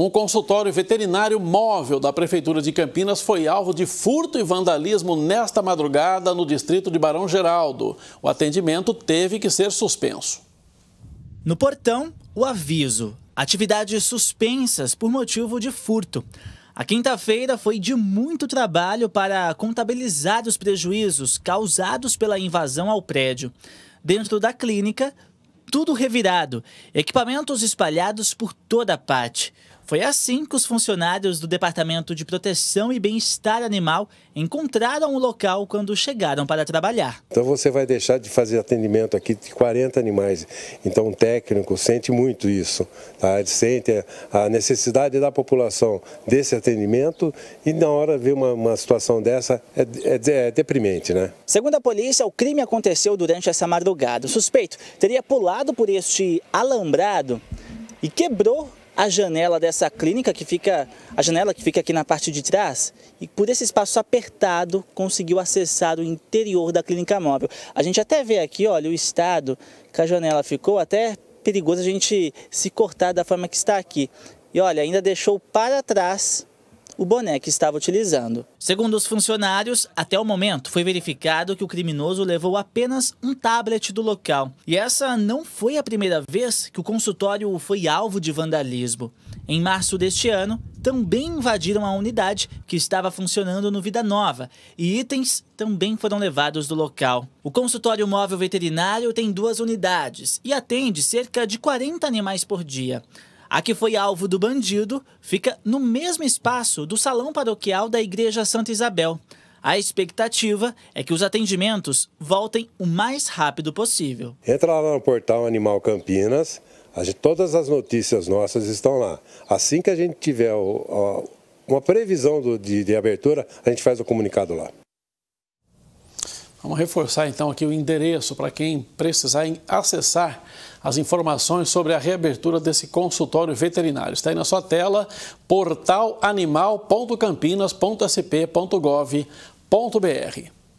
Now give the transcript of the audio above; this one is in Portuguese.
Um consultório veterinário móvel da Prefeitura de Campinas foi alvo de furto e vandalismo nesta madrugada no distrito de Barão Geraldo. O atendimento teve que ser suspenso. No portão, o aviso: atividades suspensas por motivo de furto. A quinta-feira foi de muito trabalho para contabilizar os prejuízos causados pela invasão ao prédio. Dentro da clínica, tudo revirado, equipamentos espalhados por toda parte. Foi assim que os funcionários do Departamento de Proteção e Bem-Estar Animal encontraram o local quando chegaram para trabalhar. Então você vai deixar de fazer atendimento aqui de 40 animais. Então o técnico sente muito isso. Tá? Ele sente a necessidade da população desse atendimento e na hora ver uma, uma situação dessa é, é, é deprimente. Né? Segundo a polícia, o crime aconteceu durante essa madrugada. O suspeito teria pulado por este alambrado e quebrou a janela dessa clínica, que fica a janela que fica aqui na parte de trás, e por esse espaço apertado conseguiu acessar o interior da clínica móvel. A gente até vê aqui, olha, o estado que a janela ficou, até é perigoso a gente se cortar da forma que está aqui. E olha, ainda deixou para trás o boné que estava utilizando. Segundo os funcionários, até o momento foi verificado que o criminoso levou apenas um tablet do local. E essa não foi a primeira vez que o consultório foi alvo de vandalismo. Em março deste ano, também invadiram a unidade que estava funcionando no Vida Nova e itens também foram levados do local. O consultório móvel veterinário tem duas unidades e atende cerca de 40 animais por dia. A que foi alvo do bandido fica no mesmo espaço do salão paroquial da Igreja Santa Isabel. A expectativa é que os atendimentos voltem o mais rápido possível. Entra lá no portal Animal Campinas, gente, todas as notícias nossas estão lá. Assim que a gente tiver uma previsão de abertura, a gente faz o comunicado lá. Vamos reforçar então aqui o endereço para quem precisar acessar as informações sobre a reabertura desse consultório veterinário. Está aí na sua tela, portalanimal.campinas.sp.gov.br.